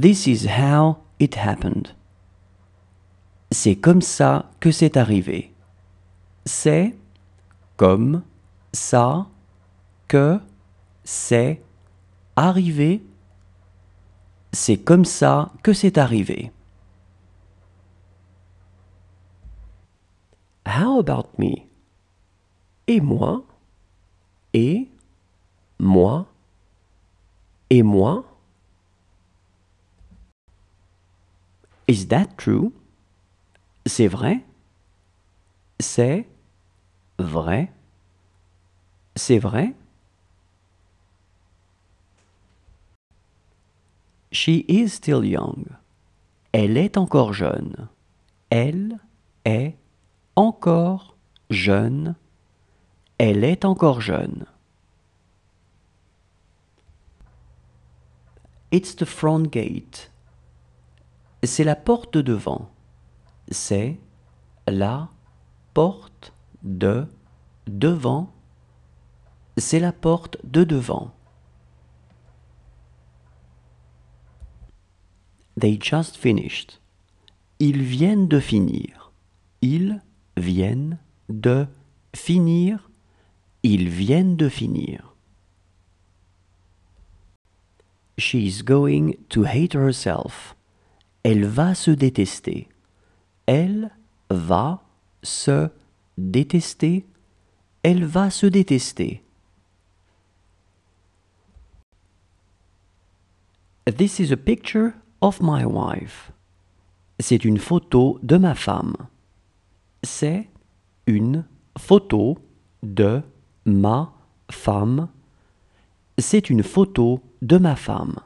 This is how it happened. C'est comme ça que c'est arrivé. C'est comme ça que c'est arrivé. C'est comme ça que c'est arrivé. How about me? Et moi? Et moi? Et moi? Is that true? C'est vrai? C'est vrai? C'est vrai? She is still young. Elle est encore jeune. Elle est encore jeune. Elle est encore jeune. It's the front gate c'est la porte de devant. C'est la porte de devant. C'est la porte de devant. They just finished. Ils viennent de finir. Ils viennent de finir. Ils viennent de finir. She is going to hate herself elle va se détester. Elle va se détester. Elle va se détester. This is a picture of my wife. C'est une photo de ma femme. C'est une photo de ma femme. C'est une photo de ma femme.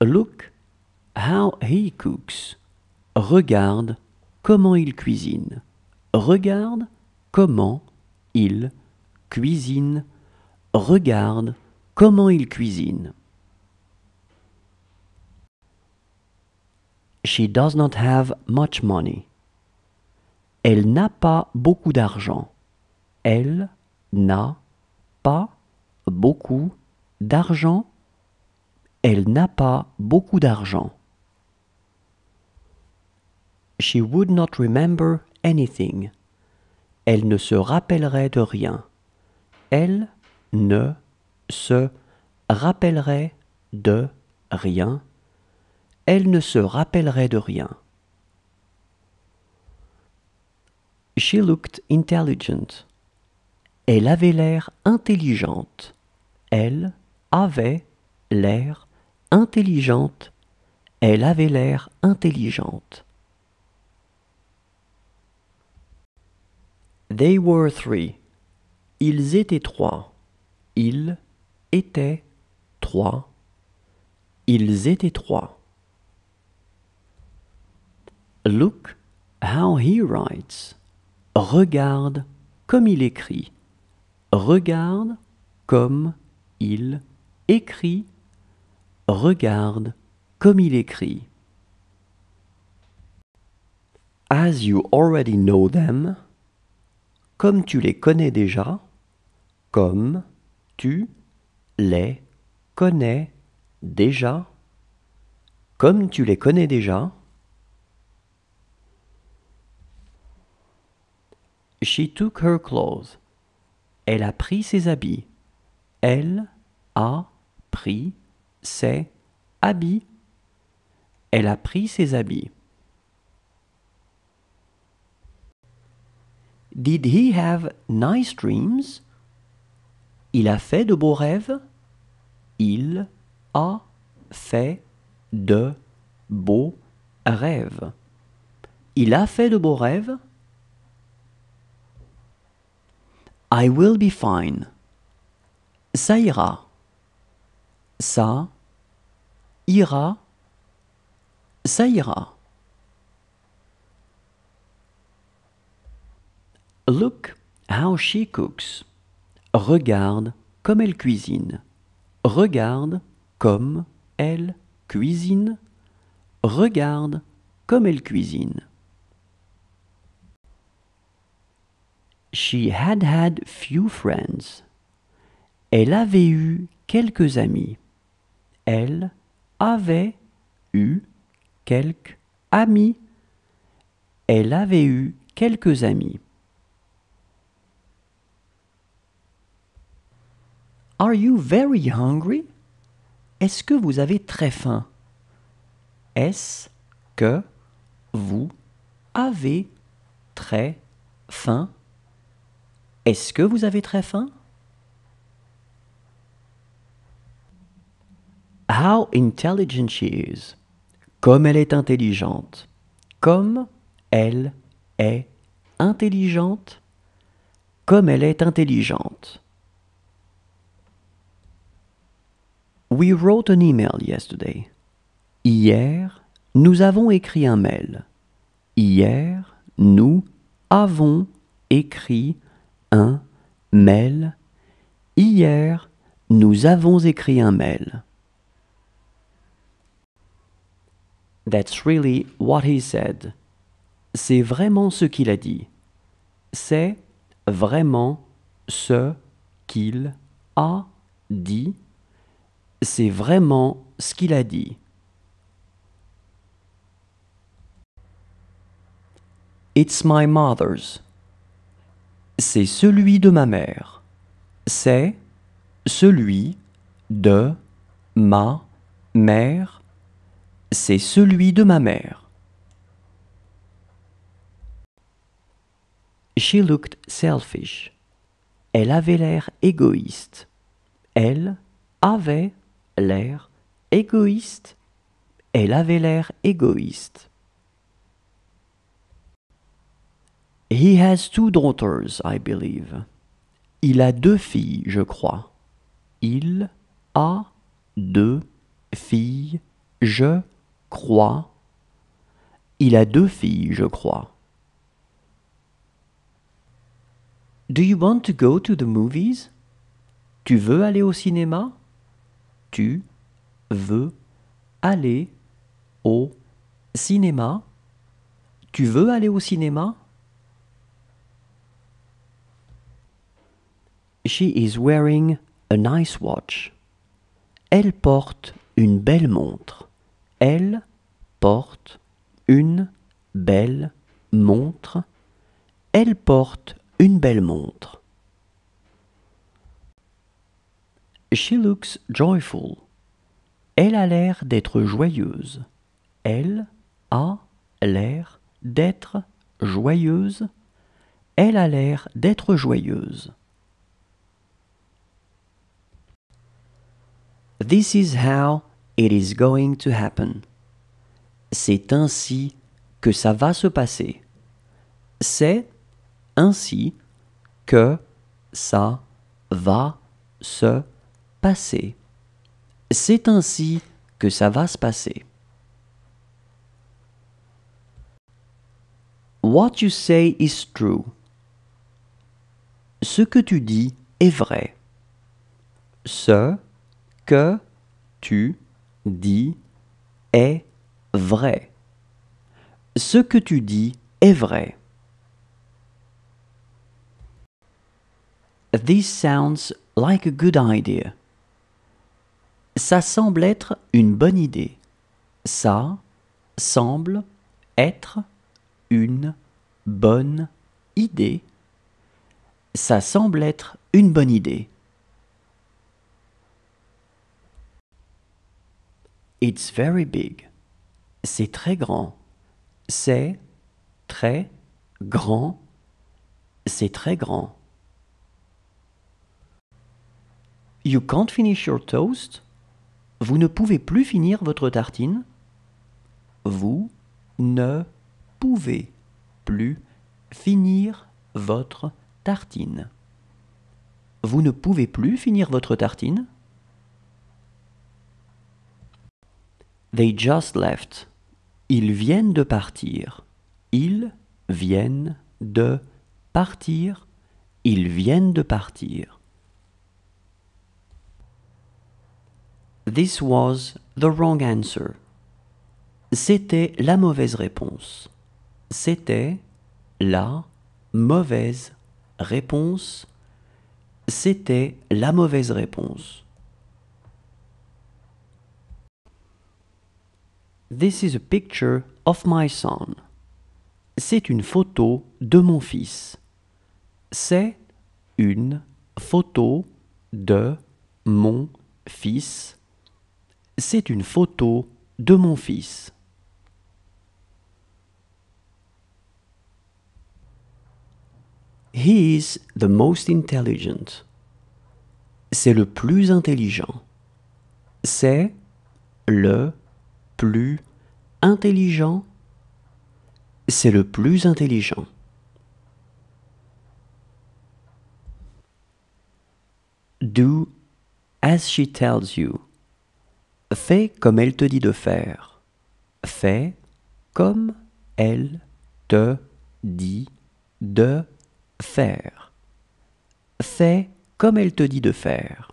Look how he cooks. Regarde comment il cuisine. Regarde comment il cuisine. Regarde comment il cuisine. She does not have much money. Elle n'a pas beaucoup d'argent. Elle n'a pas beaucoup d'argent. Elle n'a pas beaucoup d'argent. She would not remember anything. Elle ne se rappellerait de rien. Elle ne se rappellerait de rien. Elle ne se rappellerait de rien. She looked intelligent. Elle avait l'air intelligente. Elle avait l'air intelligente, elle avait l'air intelligente. They were three. Ils étaient trois. Ils étaient trois. Ils étaient trois. Look how he writes. Regarde comme il écrit. Regarde comme il écrit. Regarde comme il écrit. As you already know them, comme tu les connais déjà, comme tu les connais déjà, comme tu les connais déjà. She took her clothes. Elle a pris ses habits. Elle a pris ses habits. Elle a pris ses habits. Did he have nice dreams? Il a fait de beaux rêves. Il a fait de beaux rêves. Il a fait de beaux rêves. I will be fine. Ça ira. Ça ira, ça ira. Look how she cooks. Regarde comme elle cuisine. Regarde comme elle cuisine. Regarde comme elle cuisine. She had had few friends. Elle avait eu quelques amis. Elle avait eu quelques amis. Elle avait eu quelques amis. Are you very hungry? Est-ce que vous avez très faim? Est-ce que vous avez très faim? Est-ce que vous avez très faim? How intelligent she is. Comme elle est intelligente. Comme elle est intelligente. Comme elle est intelligente. We wrote an email yesterday. Hier, nous avons écrit un mail. Hier, nous avons écrit un mail. Hier, nous avons écrit un mail. That's really what he said. C'est vraiment ce qu'il a dit. C'est vraiment ce qu'il a dit. C'est vraiment ce qu'il a dit. It's my mother's. C'est celui de ma mère. C'est celui de ma mère. C'est celui de ma mère. She looked selfish. Elle avait l'air égoïste. Elle avait l'air égoïste. Elle avait l'air égoïste. He has two daughters, I believe. Il a deux filles, je crois. Il a deux filles, je Crois. Il a deux filles, je crois. Do you want to go to the movies? Tu veux aller au cinéma? Tu veux aller au cinéma? Tu veux aller au cinéma? She is wearing a nice watch. Elle porte une belle montre. Elle porte une belle montre. Elle porte une belle montre. She looks joyful. Elle a l'air d'être joyeuse. Elle a l'air d'être joyeuse. Elle a l'air d'être joyeuse. This is how It is going to happen. C'est ainsi que ça va se passer. C'est ainsi que ça va se passer. C'est ainsi que ça va se passer. What you say is true. Ce que tu dis est vrai. Ce que tu dit est vrai. Ce que tu dis est vrai. This sounds like a good idea. Ça semble être une bonne idée. Ça semble être une bonne idée. Ça semble être une bonne idée. It's very big. C'est très grand. C'est très grand. C'est très grand. You can't finish your toast. Vous ne pouvez plus finir votre tartine. Vous ne pouvez plus finir votre tartine. Vous ne pouvez plus finir votre tartine. They just left. Ils viennent de partir. Ils viennent de partir. Ils viennent de partir. This was the wrong answer. C'était la mauvaise réponse. C'était la mauvaise réponse. C'était la mauvaise réponse. This is a picture of my son. C'est une photo de mon fils. C'est une photo de mon fils. C'est une photo de mon fils. He is the most intelligent. C'est le plus intelligent. C'est le plus intelligent, c'est le plus intelligent. Do as she tells you. Fais comme elle te dit de faire. Fais comme elle te dit de faire. Fais comme elle te dit de faire.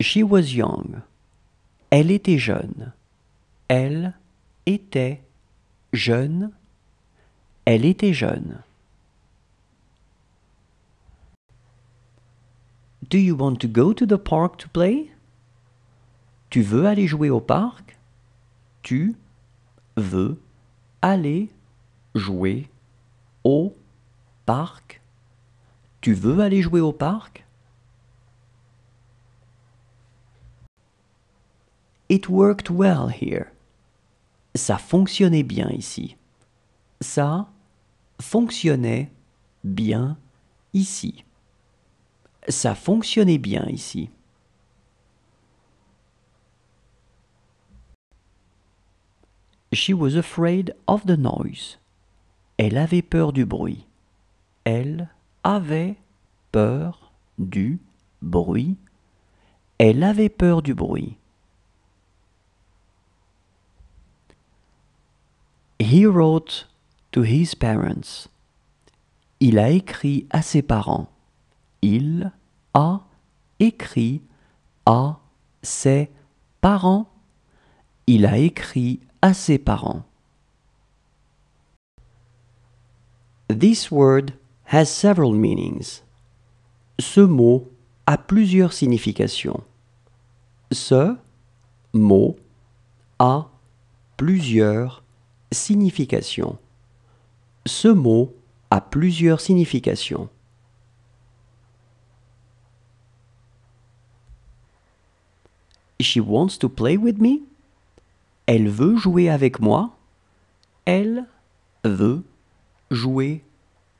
She was young. Elle était jeune. Elle était jeune. Elle était jeune. Do you want to go to the park to play? Tu veux aller jouer au parc? Tu veux aller jouer au parc? Tu veux aller jouer au parc? It worked well here. Ça fonctionnait bien ici. Ça fonctionnait bien ici. Ça fonctionnait bien ici. She was afraid of the noise. Elle avait peur du bruit. Elle avait peur du bruit. Elle avait peur du bruit. He wrote to his parents. Il a écrit à ses parents. Il a écrit à ses parents. Il a écrit à ses parents. This word has several meanings. Ce mot a plusieurs significations. Ce mot a plusieurs Signification. Ce mot a plusieurs significations. She wants to play with me. Elle veut jouer avec moi. Elle veut jouer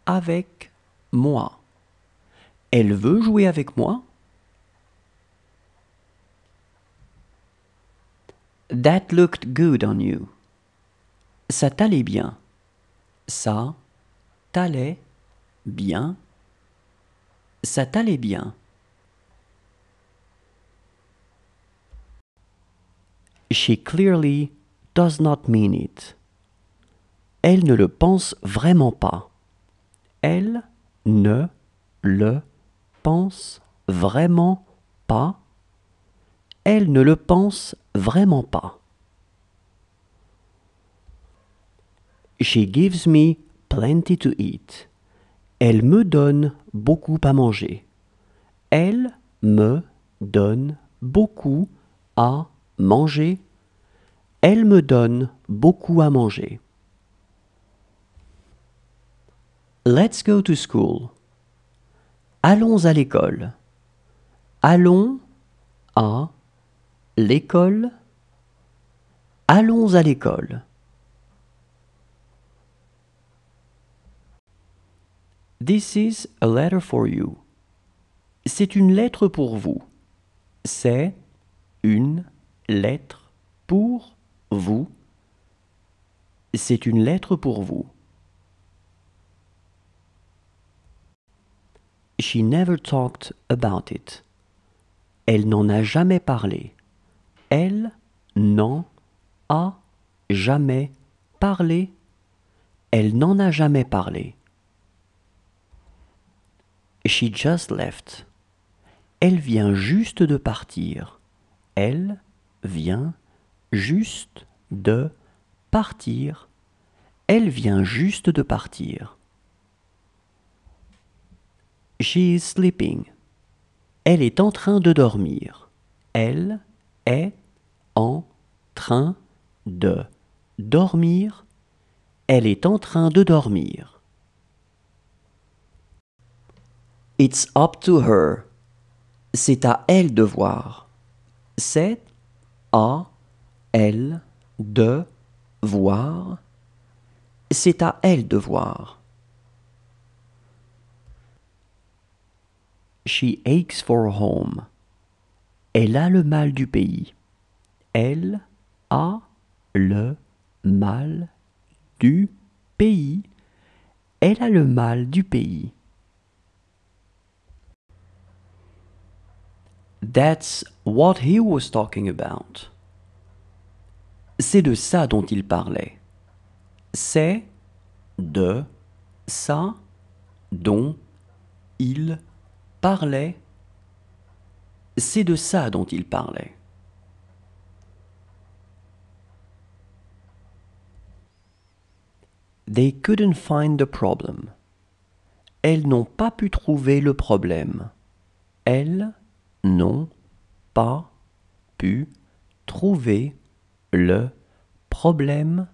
avec moi. Elle veut jouer avec moi. That looked good on you. Ça t'allait bien. Ça t'allait bien. Ça t'allait bien. She clearly does not mean it. Elle ne le pense vraiment pas. Elle ne le pense vraiment pas. Elle ne le pense vraiment pas. She gives me plenty to eat. Elle me donne beaucoup à manger. Elle me donne beaucoup à manger. Elle me donne beaucoup à manger. Let's go to school. Allons à l'école. Allons à l'école. Allons à l'école. This is a letter for you. C'est une lettre pour vous. C'est une lettre pour vous. C'est une lettre pour vous. She never talked about it. Elle n'en a jamais parlé. Elle n'en a jamais parlé. Elle n'en a jamais parlé. She just left. Elle vient juste de partir. Elle vient juste de partir. Elle vient juste de partir. She is sleeping. Elle est en train de dormir. Elle est en train de dormir. Elle est en train de dormir. It's up to her. C'est à elle de voir. C'est à elle de voir. C'est à elle de voir. She aches for home. Elle a le mal du pays. Elle a le mal du pays. Elle a le mal du pays. That's what he was talking about. C'est de ça dont il parlait. C'est de ça dont il parlait. C'est de ça dont il parlait. They couldn't find the problem. Elles n'ont pas pu trouver le problème. Elles n'ont pas pu trouver le problème.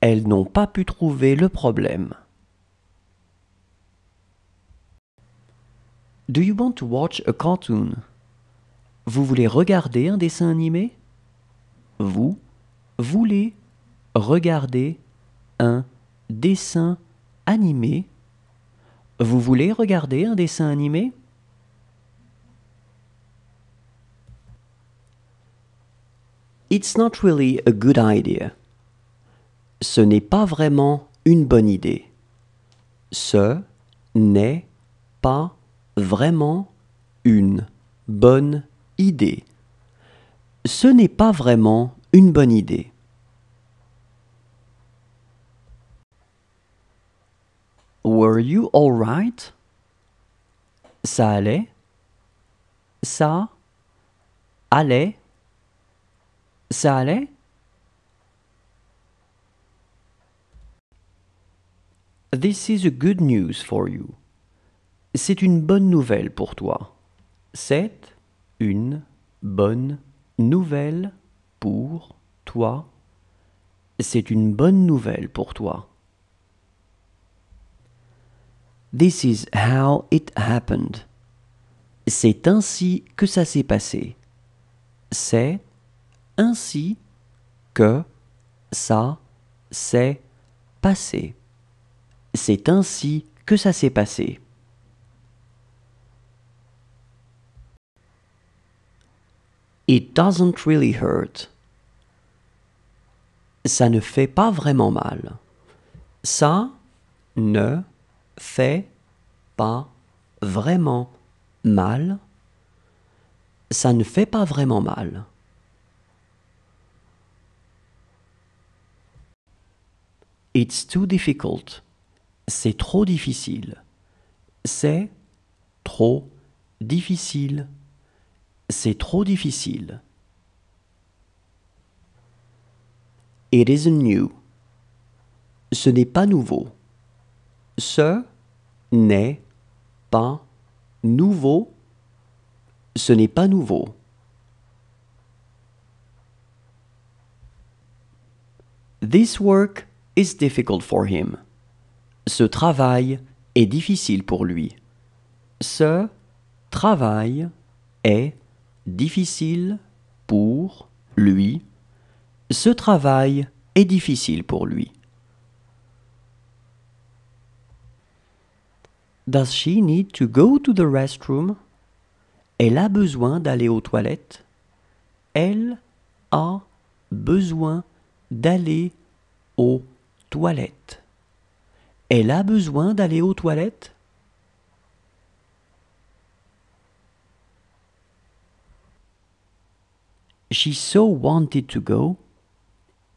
Elles n'ont pas pu trouver le problème. Do you want to watch a cartoon? Vous voulez regarder un dessin animé? Vous voulez regarder un dessin animé? Vous voulez regarder un dessin animé? It's not really a good idea. Ce n'est pas vraiment une bonne idée. Ce n'est pas vraiment une bonne idée. Ce n'est pas vraiment une bonne idée. Were you all right? Ça allait? Ça allait? Ça allait This is a good news for you. C'est une bonne nouvelle pour toi. C'est une bonne nouvelle pour toi. C'est une bonne nouvelle pour toi. This is how it happened. C'est ainsi que ça s'est passé. C'est ainsi que ça s'est passé. C'est ainsi que ça s'est passé. It doesn't really hurt. Ça ne fait pas vraiment mal. Ça ne fait pas vraiment mal. Ça ne fait pas vraiment mal. It's too difficult. C'est trop difficile. C'est trop difficile. C'est trop difficile. It isn't new. Ce n'est pas nouveau. Ce n'est pas nouveau. Ce n'est pas nouveau. This work is difficult for him. Ce travail est difficile pour lui. Ce travail est difficile pour lui. Ce travail est difficile pour lui. Does she need to go to the restroom? Elle a besoin d'aller aux toilettes. Elle a besoin d'aller aux Toilette. Elle a besoin d'aller aux toilettes She so wanted to go.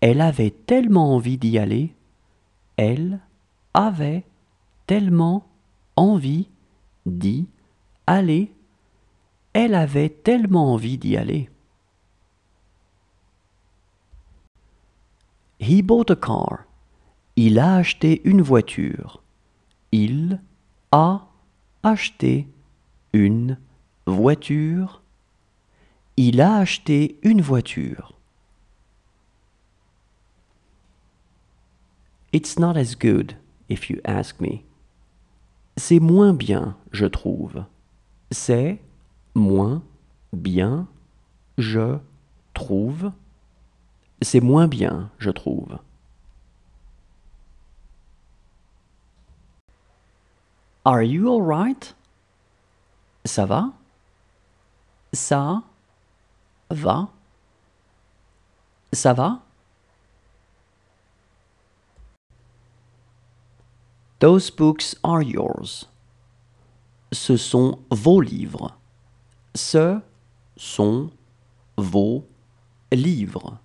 Elle avait tellement envie d'y aller. Elle avait tellement envie d'y aller. Elle avait tellement envie d'y aller. He bought a car. Il a acheté une voiture. Il a acheté une voiture. Il a acheté une voiture. It's not as good, if you ask me. C'est moins bien, je trouve. C'est moins bien, je trouve. C'est moins bien, je trouve. Are you right? Ça va? Ça va? Ça va? Those books are yours. Ce sont vos livres. Ce sont vos livres.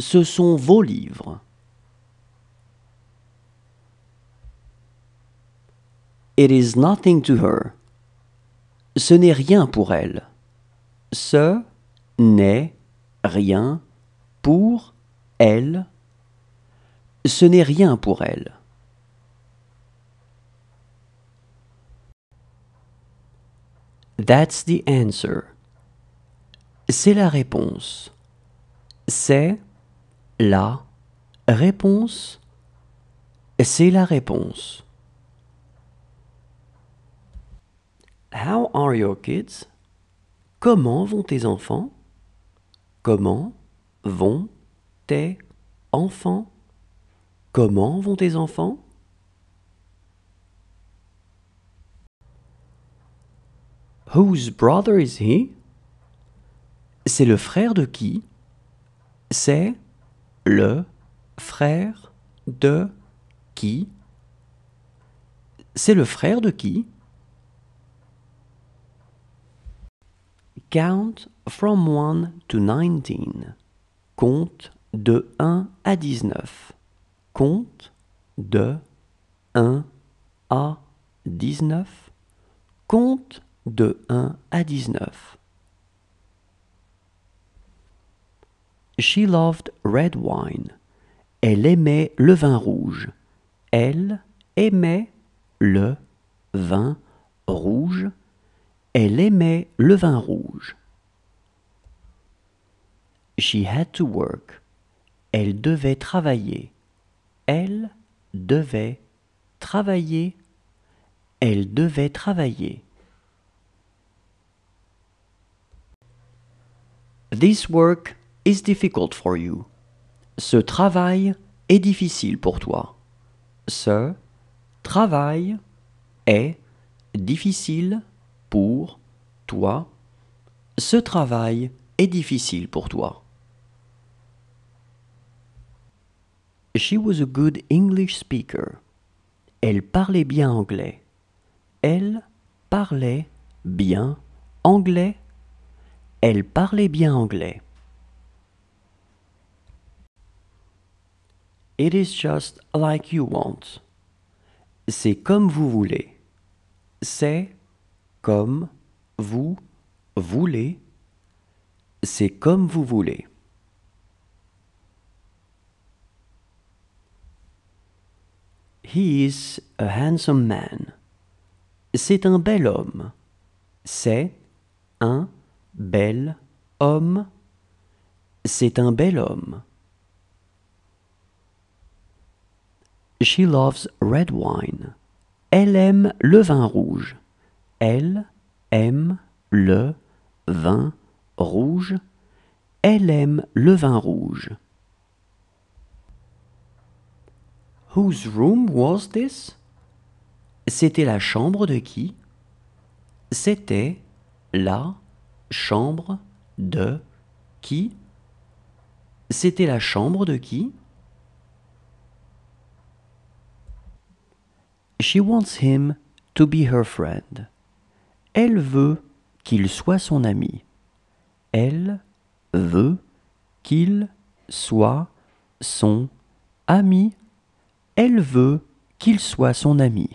Ce sont vos livres. It is nothing to her. Ce n'est rien pour elle. Ce n'est rien pour elle. Ce n'est rien pour elle. That's the answer. C'est la réponse. C'est la réponse. C'est la réponse. How are your kids? Comment vont tes enfants? Comment vont tes enfants? Comment vont tes enfants? Whose brother is he? C'est le frère de qui? C'est le frère de qui? C'est le frère de qui? Count from 1 to 19. Compte de 1 à 19. Compte de 1 à 19. Compte de 1 à 19. She loved red wine. Elle aimait le vin rouge. Elle aimait le vin rouge. Elle aimait le vin rouge. She had to work. Elle devait travailler. Elle devait travailler. Elle devait travailler. This work is difficult for you. Ce travail est difficile pour toi. Ce travail est difficile pour toi. Ce travail est difficile pour toi. She was a good English speaker. Elle parlait bien anglais. Elle parlait bien anglais. Elle parlait bien anglais. It is just like you want. C'est comme vous voulez. C'est comme vous voulez, c'est comme vous voulez. He is a handsome man. C'est un bel homme. C'est un bel homme. C'est un bel homme. She loves red wine. Elle aime le vin rouge. Elle aime le vin rouge. Elle aime le vin rouge. Whose room was this? C'était la chambre de qui? C'était la chambre de qui? C'était la chambre de qui? She wants him to be her friend. Elle veut qu'il soit son ami. Elle veut qu'il soit son ami. Elle veut qu'il soit son ami.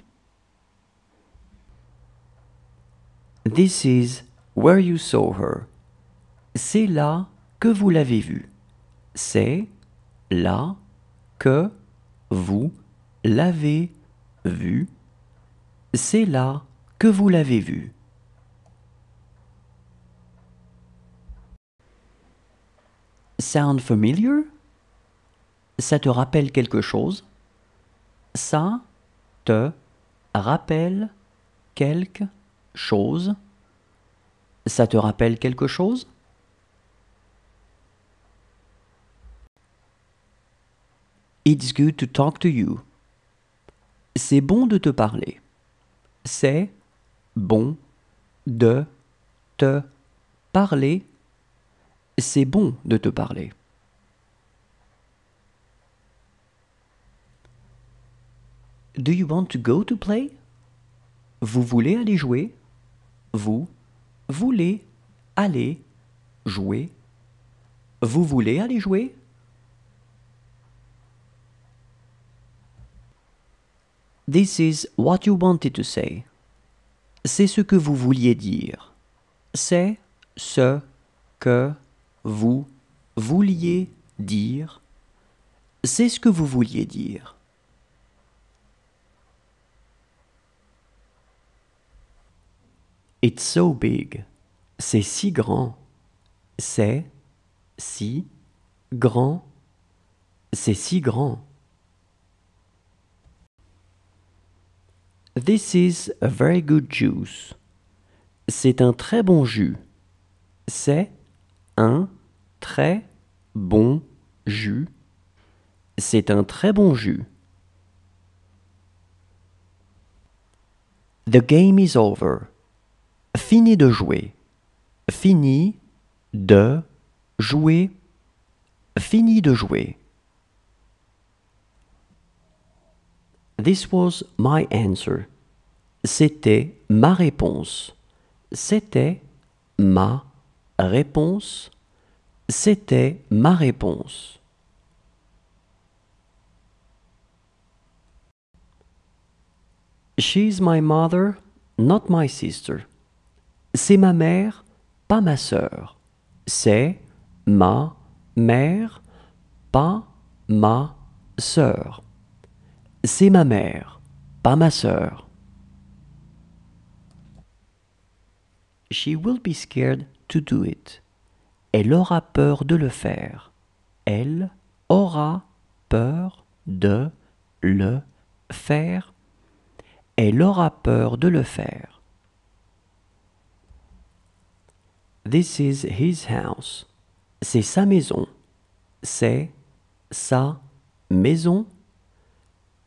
This is where you saw her. C'est là que vous l'avez vu. C'est là que vous l'avez vue. C'est là que vous l'avez vue. sound familiar Ça te rappelle quelque chose Ça te rappelle quelque chose Ça te rappelle quelque chose It's good to talk to you. C'est bon de te parler. C'est bon de te parler c'est bon de te parler. Do you want to go to play? Vous voulez aller jouer? Vous voulez aller jouer? Vous voulez aller jouer? This is what you wanted to say. C'est ce que vous vouliez dire. C'est ce que vous vouliez dire, c'est ce que vous vouliez dire. It's so big. C'est si grand. C'est si grand. C'est si grand. This is a very good juice. C'est un très bon jus. C'est un très bon jus. C'est un très bon jus. The game is over. Fini de jouer. Fini de jouer. Fini de jouer. This was my answer. C'était ma réponse. C'était ma réponse réponse, c'était ma réponse. She's my mother, not my sister. C'est ma mère, pas ma sœur. C'est ma mère, pas ma sœur. C'est ma mère, pas ma sœur. She will be scared do it. Elle aura peur de le faire. Elle aura peur de le faire. Elle aura peur de le faire. This is his house. C'est sa maison. C'est sa maison.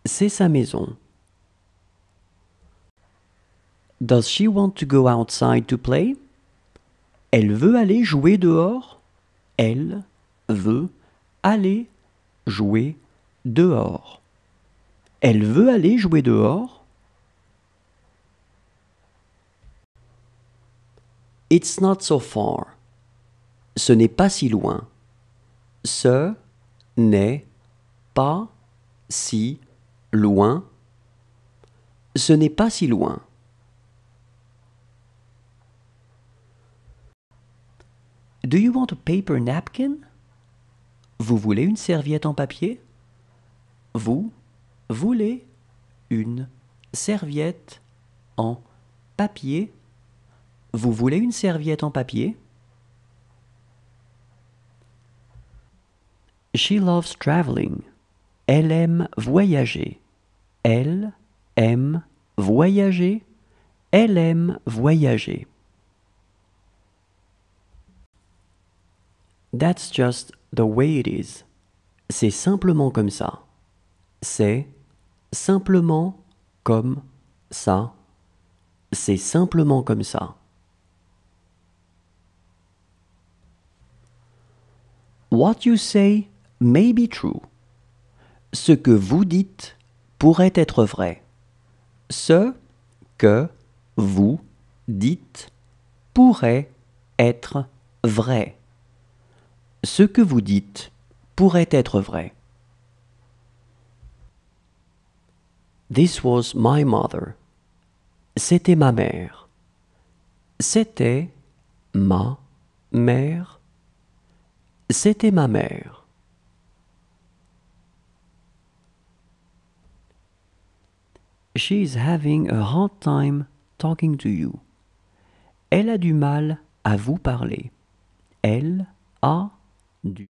C'est sa maison. Does she want to go outside to play? Elle veut aller jouer dehors. Elle veut aller jouer dehors. Elle veut aller jouer dehors. It's not so far. Ce n'est pas si loin. Ce n'est pas si loin. Ce n'est pas si loin. Do you want a paper napkin? Vous voulez une serviette en papier? Vous voulez une serviette en papier? Vous voulez une serviette en papier? She loves traveling. Elle aime voyager. Elle aime voyager. Elle aime voyager. That's just the way it is. C'est simplement comme ça. C'est simplement comme ça. C'est simplement comme ça. What you say may be true. Ce que vous dites pourrait être vrai. Ce que vous dites pourrait être vrai. Ce que vous dites pourrait être vrai. This was my mother. C'était ma mère. C'était ma mère. C'était ma mère. She is having a hard time talking to you. Elle a du mal à vous parler. Elle a du